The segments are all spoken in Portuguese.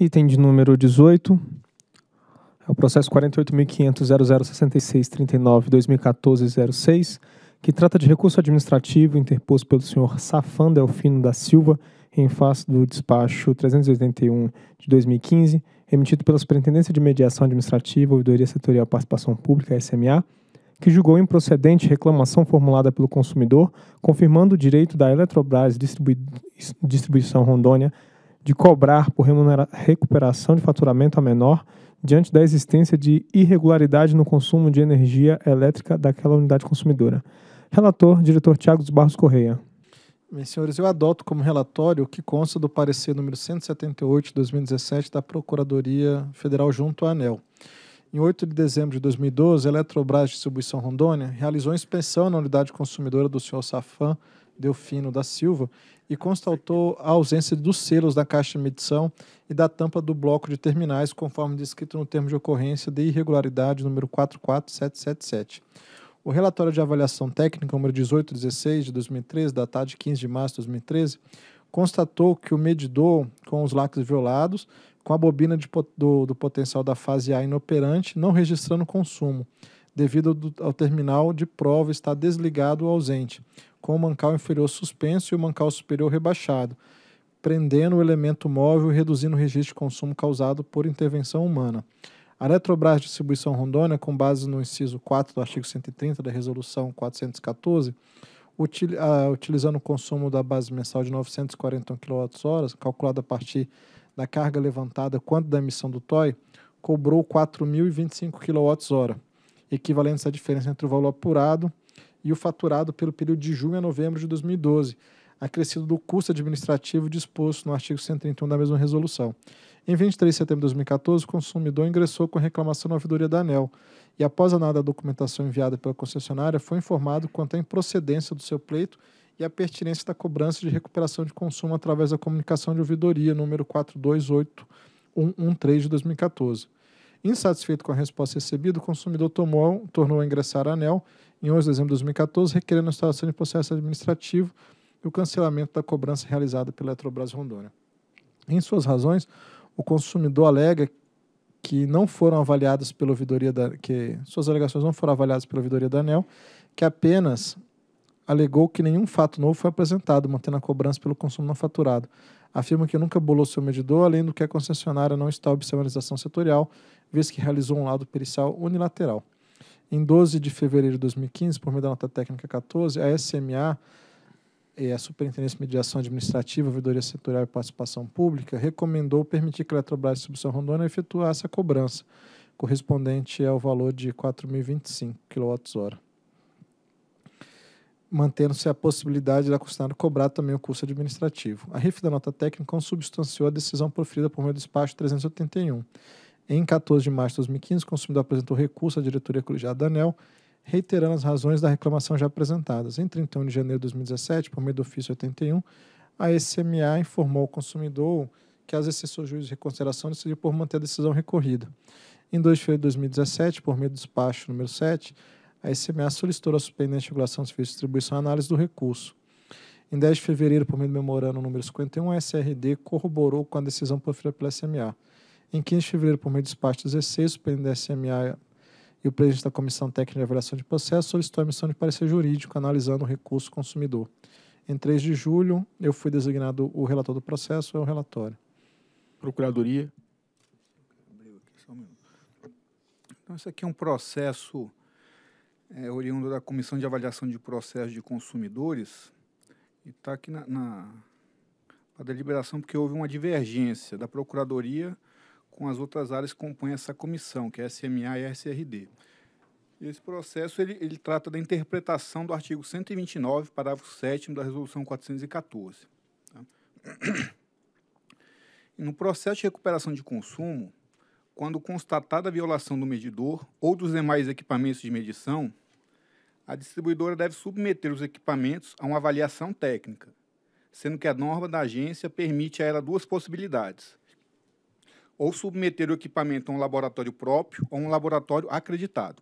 Item de número 18, é o processo 48.500.0066.39.2014.06, que trata de recurso administrativo interposto pelo senhor Safan Delfino da Silva em face do despacho 381 de 2015, emitido pela Superintendência de Mediação Administrativa, Ouvidoria Setorial Participação Pública, SMA, que julgou improcedente reclamação formulada pelo consumidor, confirmando o direito da Eletrobras Distribuição Rondônia de cobrar por recuperação de faturamento a menor diante da existência de irregularidade no consumo de energia elétrica daquela unidade consumidora. Relator, diretor Tiago dos Barros Correia. Meus senhores, eu adoto como relatório o que consta do parecer número 178 de 2017 da Procuradoria Federal junto à ANEL. Em 8 de dezembro de 2012, a Eletrobras Distribuição Rondônia realizou inspeção na unidade consumidora do senhor Safan Delfino da Silva e constatou a ausência dos selos da caixa de medição e da tampa do bloco de terminais, conforme descrito no termo de ocorrência de irregularidade número 44777. O relatório de avaliação técnica número 1816 de 2013, datado de 15 de março de 2013, constatou que o medidor com os lacres violados, com a bobina de, do, do potencial da fase A inoperante, não registrando consumo, devido ao terminal de prova estar desligado ou ausente com o mancal inferior suspenso e o mancal superior rebaixado, prendendo o elemento móvel e reduzindo o registro de consumo causado por intervenção humana. A Eletrobras Distribuição Rondônia, com base no inciso 4 do artigo 130 da Resolução 414, util, uh, utilizando o consumo da base mensal de 941 kWh, calculado a partir da carga levantada quanto da emissão do TOI, cobrou 4.025 kWh, equivalente à diferença entre o valor apurado e o faturado pelo período de junho a novembro de 2012, acrescido do custo administrativo disposto no artigo 131 da mesma resolução. Em 23 de setembro de 2014, o consumidor ingressou com reclamação na ouvidoria da ANEL e, após análise da documentação enviada pela concessionária, foi informado quanto à improcedência do seu pleito e à pertinência da cobrança de recuperação de consumo através da comunicação de ouvidoria número 428113 de 2014. Insatisfeito com a resposta recebida, o consumidor tomou, tornou a ingressar a ANEL em 11 de dezembro de 2014, requerendo a instalação de processo administrativo e o cancelamento da cobrança realizada pela Eletrobras Rondônia. Em suas razões, o consumidor alega que não foram avaliadas pela ouvidoria da, que suas alegações não foram avaliadas pela ouvidoria da ANEL, que apenas alegou que nenhum fato novo foi apresentado, mantendo a cobrança pelo consumo não faturado. Afirma que nunca bolou seu medidor, além do que a concessionária não está observando a setorial, vez que realizou um laudo pericial unilateral. Em 12 de fevereiro de 2015, por meio da nota técnica 14, a SMA, é a Superintendência de Mediação Administrativa, Ouvidoria Setorial e Participação Pública, recomendou permitir que a Eletrobras Subção Rondônia efetuasse a cobrança, correspondente ao valor de 4.025 kWh mantendo-se a possibilidade da concessionária cobrar também o custo administrativo. A RIF da nota técnica substanciou a decisão proferida por meio do despacho 381, em 14 de março de 2015, o consumidor apresentou recurso à diretoria colegiada da ANEL, reiterando as razões da reclamação já apresentadas. Em 31 de janeiro de 2017, por meio do ofício 81, a SMA informou o consumidor que as exceções de juízo de reconsideração decidiu por manter a decisão recorrida. Em 2 de fevereiro de 2017, por meio do despacho número 7, a SMA solicitou a suspendente regulação de serviço de distribuição e análise do recurso. Em 10 de fevereiro, por meio do memorando número 51, a SRD corroborou com a decisão proferida pela SMA. Em 15 de fevereiro, por meio do despacho 16, o PNDSMA e o presidente da Comissão Técnica de Avaliação de Processo solicitou a emissão de parecer jurídico analisando o recurso consumidor. Em 3 de julho, eu fui designado o relator do processo é o relatório. Procuradoria. Então, isso aqui é um processo é, oriundo da Comissão de Avaliação de Processos de Consumidores e está aqui na, na, na deliberação porque houve uma divergência da Procuradoria com as outras áreas que compõem essa comissão, que é SMA e SRD. Esse processo ele, ele trata da interpretação do artigo 129, parágrafo 7 da Resolução 414. Tá? No processo de recuperação de consumo, quando constatada a violação do medidor ou dos demais equipamentos de medição, a distribuidora deve submeter os equipamentos a uma avaliação técnica, sendo que a norma da agência permite a ela duas possibilidades: ou submeter o equipamento a um laboratório próprio ou um laboratório acreditado.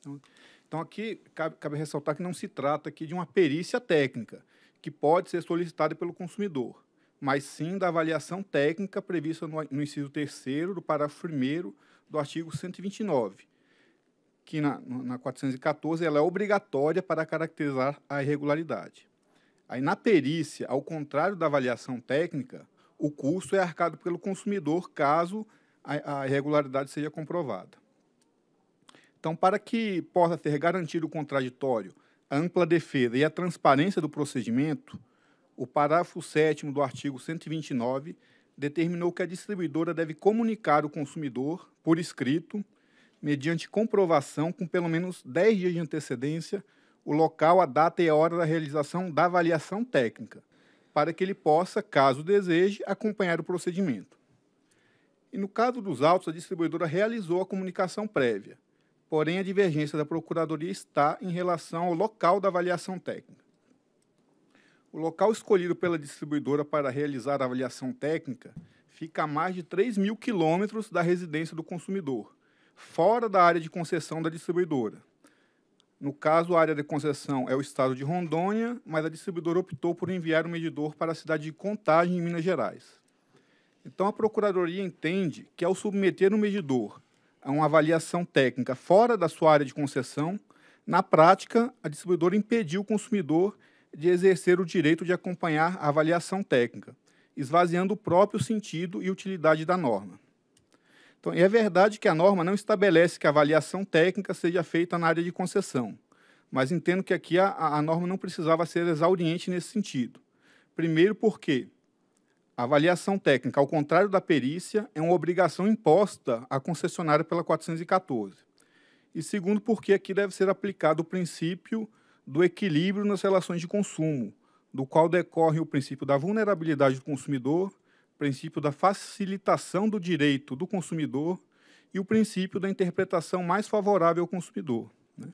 Então, então, aqui cabe, cabe ressaltar que não se trata aqui de uma perícia técnica, que pode ser solicitada pelo consumidor, mas sim da avaliação técnica prevista no, no inciso 3 do parágrafo 1 do artigo 129, que na, na 414 ela é obrigatória para caracterizar a irregularidade. Aí, na perícia, ao contrário da avaliação técnica, o custo é arcado pelo consumidor caso a, irregularidade seja comprovada. Então, para que possa ser garantido o contraditório, a ampla defesa e a transparência do procedimento, o parágrafo 7 do artigo 129 determinou que a distribuidora deve comunicar o consumidor, por escrito, mediante comprovação com pelo menos 10 dias de antecedência, o local, a data e a hora da realização da avaliação técnica para que ele possa, caso deseje, acompanhar o procedimento. E no caso dos autos, a distribuidora realizou a comunicação prévia, porém a divergência da Procuradoria está em relação ao local da avaliação técnica. O local escolhido pela distribuidora para realizar a avaliação técnica fica a mais de 3 mil quilômetros da residência do consumidor, fora da área de concessão da distribuidora. No caso, a área de concessão é o estado de Rondônia, mas a distribuidora optou por enviar o medidor para a cidade de Contagem, em Minas Gerais. Então, a Procuradoria entende que, ao submeter o medidor a uma avaliação técnica fora da sua área de concessão, na prática, a distribuidora impediu o consumidor de exercer o direito de acompanhar a avaliação técnica, esvaziando o próprio sentido e utilidade da norma. Então, é verdade que a norma não estabelece que a avaliação técnica seja feita na área de concessão, mas entendo que aqui a, a norma não precisava ser exauriente nesse sentido. Primeiro, porque a avaliação técnica, ao contrário da perícia, é uma obrigação imposta à concessionária pela 414. E segundo, porque aqui deve ser aplicado o princípio do equilíbrio nas relações de consumo, do qual decorre o princípio da vulnerabilidade do consumidor princípio da facilitação do direito do consumidor e o princípio da interpretação mais favorável ao consumidor. Né?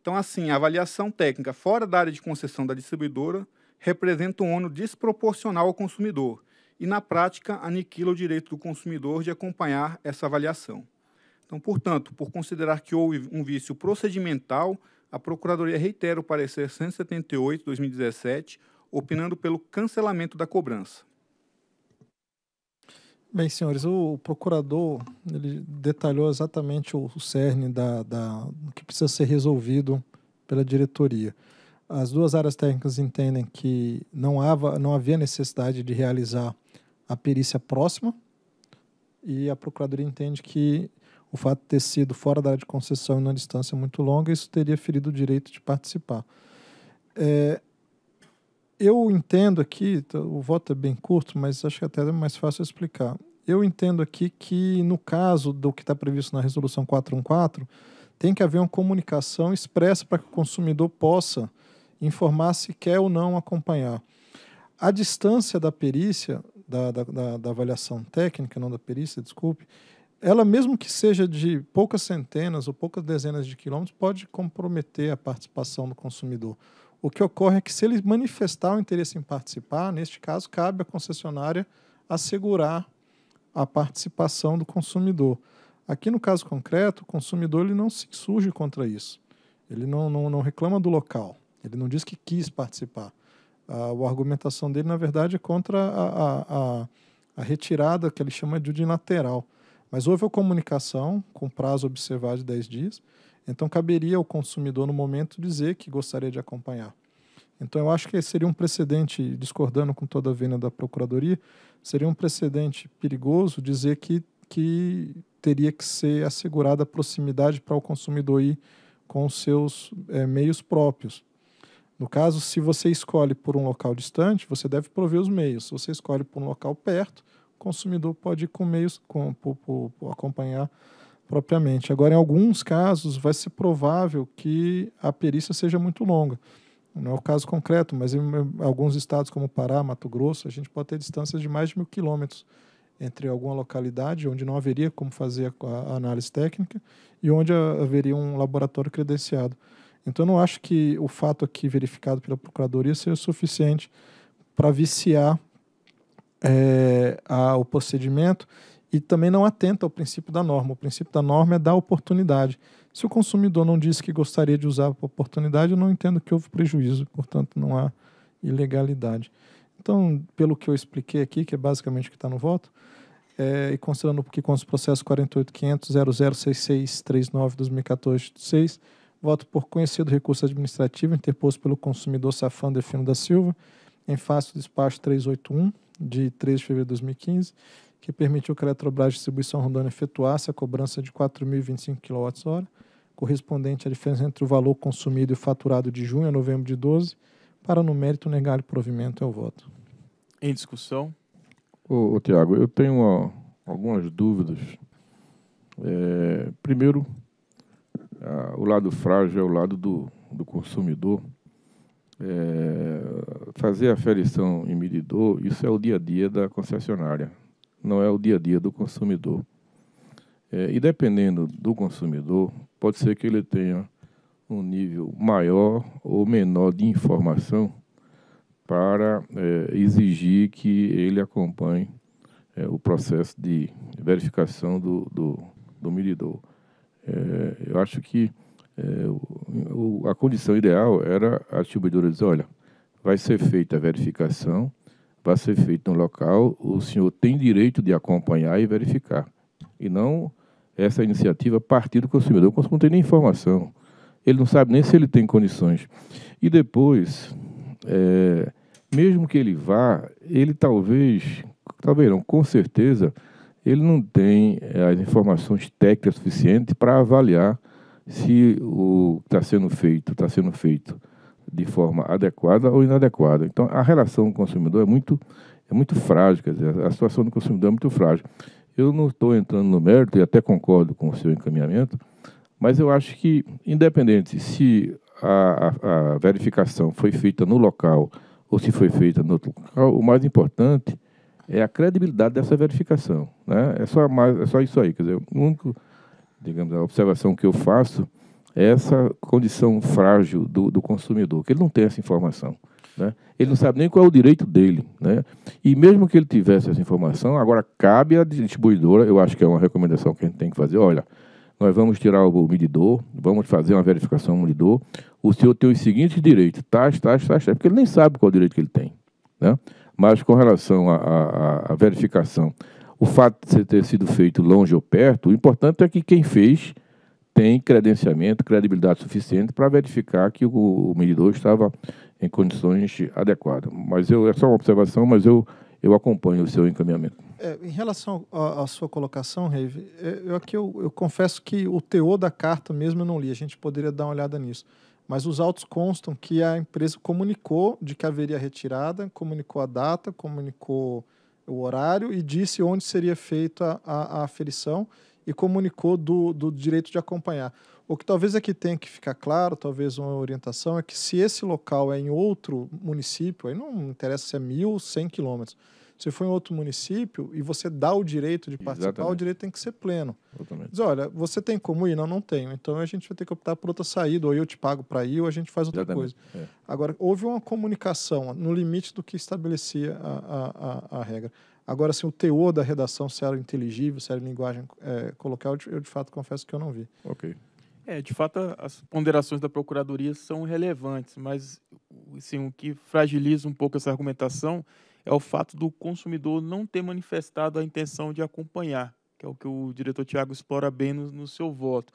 Então, assim, a avaliação técnica fora da área de concessão da distribuidora representa um ônus desproporcional ao consumidor e, na prática, aniquila o direito do consumidor de acompanhar essa avaliação. Então, portanto, por considerar que houve um vício procedimental, a Procuradoria reitera o parecer 178-2017, opinando pelo cancelamento da cobrança. Bem, senhores, o procurador ele detalhou exatamente o, cerne da, da, que precisa ser resolvido pela diretoria. As duas áreas técnicas entendem que não, não havia necessidade de realizar a perícia próxima e a procuradoria entende que o fato de ter sido fora da área de concessão e numa distância muito longa, isso teria ferido o direito de participar. É, eu entendo aqui, tá, o voto é bem curto, mas acho que até é mais fácil explicar. Eu entendo aqui que, no caso do que está previsto na Resolução 414, tem que haver uma comunicação expressa para que o consumidor possa informar se quer ou não acompanhar. A distância da perícia, da, da, da avaliação técnica, não da perícia, desculpe, ela mesmo que seja de poucas centenas ou poucas dezenas de quilômetros, pode comprometer a participação do consumidor. O que ocorre é que, se ele manifestar o interesse em participar, neste caso, cabe à concessionária assegurar a participação do consumidor. Aqui, no caso concreto, o consumidor ele não se insurge contra isso. Ele não, não, não reclama do local. Ele não diz que quis participar. Ah, a argumentação dele, na verdade, é contra a, a, a retirada que ele chama de unilateral. Mas houve a comunicação, com prazo observado de 10 dias, então, caberia ao consumidor, no momento, dizer que gostaria de acompanhar. Então, eu acho que seria um precedente, discordando com toda a venda da Procuradoria, seria um precedente perigoso dizer que, que teria que ser assegurada a proximidade para o consumidor ir com os seus é, meios próprios. No caso, se você escolhe por um local distante, você deve prover os meios. Se você escolhe por um local perto, o consumidor pode ir com meios, com, por, por, por acompanhar propriamente. Agora, em alguns casos, vai ser provável que a perícia seja muito longa. Não é o caso concreto, mas em alguns estados, como Pará, Mato Grosso, a gente pode ter distâncias de mais de mil quilômetros entre alguma localidade onde não haveria como fazer a, análise técnica e onde haveria um laboratório credenciado. Então, eu não acho que o fato aqui verificado pela Procuradoria seja suficiente para viciar é, a, o procedimento e também não atenta ao princípio da norma. O princípio da norma é da oportunidade. Se o consumidor não disse que gostaria de usar a oportunidade, eu não entendo que houve prejuízo, portanto, não há ilegalidade. Então, pelo que eu expliquei aqui, que é basicamente o que está no voto, é, e considerando que com o processo 48.500.006639-2014-6, voto por conhecido recurso administrativo interposto pelo consumidor Safan Defino da Silva, em face do despacho 381, de 3 de fevereiro de 2015, que permitiu que a Eletrobras Distribuição Rondônia efetuasse a cobrança de 4.025 kWh, correspondente à diferença entre o valor consumido e o faturado de junho a novembro de 12, para no mérito negar o provimento é o voto. Em discussão? Ô, ô Tiago, eu tenho uma, algumas dúvidas. É, primeiro, a, o lado frágil é o lado do, do consumidor. É, fazer aferição em medidor, isso é o dia a dia da concessionária não é o dia a dia do consumidor. É, e dependendo do consumidor, pode ser que ele tenha um nível maior ou menor de informação para é, exigir que ele acompanhe é, o processo de verificação do, do, do medidor. É, eu acho que é, o, a condição ideal era a distribuidora dizer, olha, vai ser feita a verificação, para ser feito no local, o senhor tem direito de acompanhar e verificar. E não essa iniciativa partir do consumidor. O consumidor não tem nem informação. Ele não sabe nem se ele tem condições. E depois, é, mesmo que ele vá, ele talvez, talvez não, com certeza, ele não tem é, as informações técnicas suficientes para avaliar se o que está sendo feito está sendo feito de forma adequada ou inadequada. Então, a relação com o consumidor é muito, é muito frágil, quer dizer, a situação do consumidor é muito frágil. Eu não estou entrando no mérito e até concordo com o seu encaminhamento, mas eu acho que, independente se a, a, a verificação foi feita no local ou se foi feita no outro local, o mais importante é a credibilidade dessa verificação. Né? É, só mais, é só isso aí. Quer dizer, o único, digamos, a observação que eu faço essa condição frágil do, do consumidor, que ele não tem essa informação. Né? Ele não sabe nem qual é o direito dele. Né? E mesmo que ele tivesse essa informação, agora cabe à distribuidora, eu acho que é uma recomendação que a gente tem que fazer, olha, nós vamos tirar o medidor, vamos fazer uma verificação do medidor, o senhor tem os seguintes direitos, tais, tais, tais, tais, porque ele nem sabe qual é o direito que ele tem. Né? Mas com relação à verificação, o fato de ter sido feito longe ou perto, o importante é que quem fez tem credenciamento, credibilidade suficiente para verificar que o, medidor estava em condições adequadas. Mas eu, é só uma observação, mas eu, eu acompanho o seu encaminhamento. É, em relação à sua colocação, Reive, é, eu aqui eu, eu, confesso que o teor da carta mesmo eu não li, a gente poderia dar uma olhada nisso. Mas os autos constam que a empresa comunicou de que haveria retirada, comunicou a data, comunicou o horário e disse onde seria feita a, a aferição e comunicou do, do direito de acompanhar. O que talvez aqui tenha que ficar claro, talvez uma orientação, é que se esse local é em outro município, aí não interessa se é mil ou cem quilômetros, você foi em outro município e você dá o direito de participar, Exatamente. o direito tem que ser pleno. Exatamente. Diz, olha, você tem como ir? Não, não tenho. Então a gente vai ter que optar por outra saída, ou eu te pago para ir, ou a gente faz outra Exatamente. coisa. É. Agora, houve uma comunicação no limite do que estabelecia a, a, a, a regra. Agora, assim, o teor da redação, se era inteligível, se era linguagem é, coloquial, eu, eu de fato confesso que eu não vi. Ok. É, de fato, as ponderações da Procuradoria são relevantes, mas assim, o que fragiliza um pouco essa argumentação é o fato do consumidor não ter manifestado a intenção de acompanhar, que é o que o diretor Tiago explora bem no, no seu voto.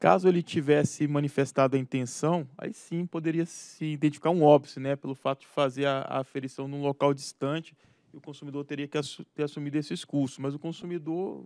Caso ele tivesse manifestado a intenção, aí sim poderia se identificar um óbice, né, pelo fato de fazer a, a aferição num local distante, e o consumidor teria que assu ter assumido esses custos. Mas o consumidor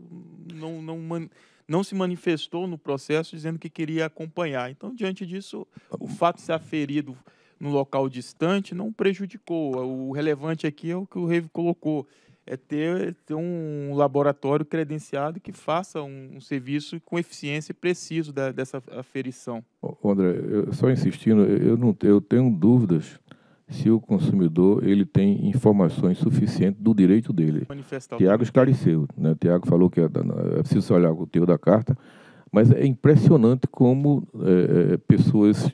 não, não, não se manifestou no processo dizendo que queria acompanhar. Então, diante disso, o fato de ser aferido no local distante não prejudicou. O relevante aqui é o que o Reve colocou, é ter, ter um laboratório credenciado que faça um, um serviço com eficiência e preciso da, dessa aferição. André, eu, só insistindo, eu, não, eu tenho dúvidas se o consumidor ele tem informações suficientes do direito dele. Tiago esclareceu, né? Tiago falou que é, é preciso olhar o conteúdo da carta, mas é impressionante como é, é pessoas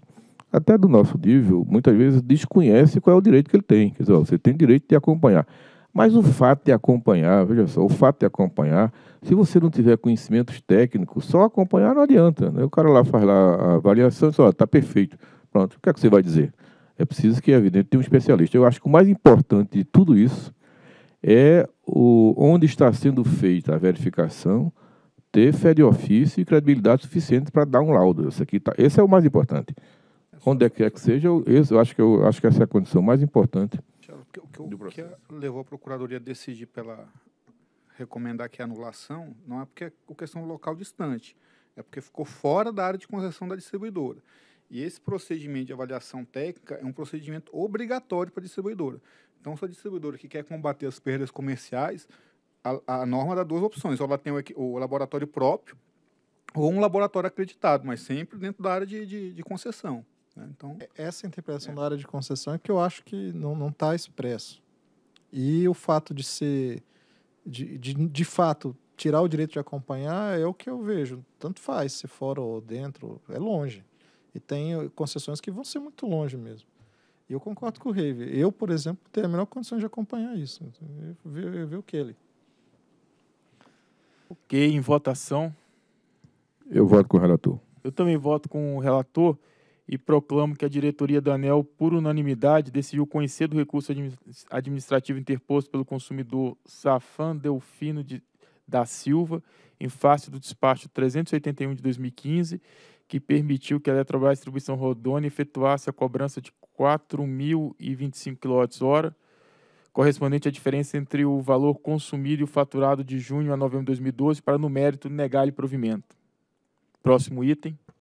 até do nosso nível, muitas vezes desconhece qual é o direito que ele tem. Quer dizer, ó, você tem direito de acompanhar. Mas o fato de acompanhar, veja só, o fato de acompanhar, se você não tiver conhecimentos técnicos, só acompanhar não adianta. Né? O cara lá faz lá a avaliação e diz, ó, tá perfeito. Pronto, o que é que você vai dizer? É preciso que, evidente, tenha um especialista. Eu acho que o mais importante de tudo isso é o, onde está sendo feita a verificação, ter fé de ofício e credibilidade suficiente para dar um laudo. Esse, aqui tá, esse é o mais importante onde é que é que seja, eu, eu acho que eu acho que essa é a condição mais importante. O que, o que levou a Procuradoria a decidir pela recomendar que a anulação não é porque é questão local distante, é porque ficou fora da área de concessão da distribuidora. E esse procedimento de avaliação técnica é um procedimento obrigatório para a distribuidora. Então, se a distribuidora que quer combater as perdas comerciais, a, a norma dá duas opções: ou ela tem o, o, laboratório próprio, ou um laboratório acreditado, mas sempre dentro da área de, de, de concessão. Né? Então, é, Essa interpretação é. da área de concessão é que eu acho que não está expresso. E o fato de ser, de, de, de fato, tirar o direito de acompanhar é o que eu vejo. Tanto faz, se fora ou dentro, é longe. E tem concessões que vão ser muito longe mesmo. E eu concordo com o Rave. Eu, por exemplo, tenho a menor condição de acompanhar isso. Ver o que ele. Ok, em votação. Eu voto com o relator. Eu também voto com o relator e proclamo que a diretoria da ANEL, por unanimidade, decidiu conhecer do recurso administrativo interposto pelo consumidor Safan Delfino de, da Silva, em face do despacho 381 de 2015, que permitiu que a Eletrobras Distribuição Rodônia efetuasse a cobrança de 4.025 kWh, correspondente à diferença entre o valor consumido e o faturado de junho a novembro de 2012, para, no mérito, negar-lhe provimento. Próximo item.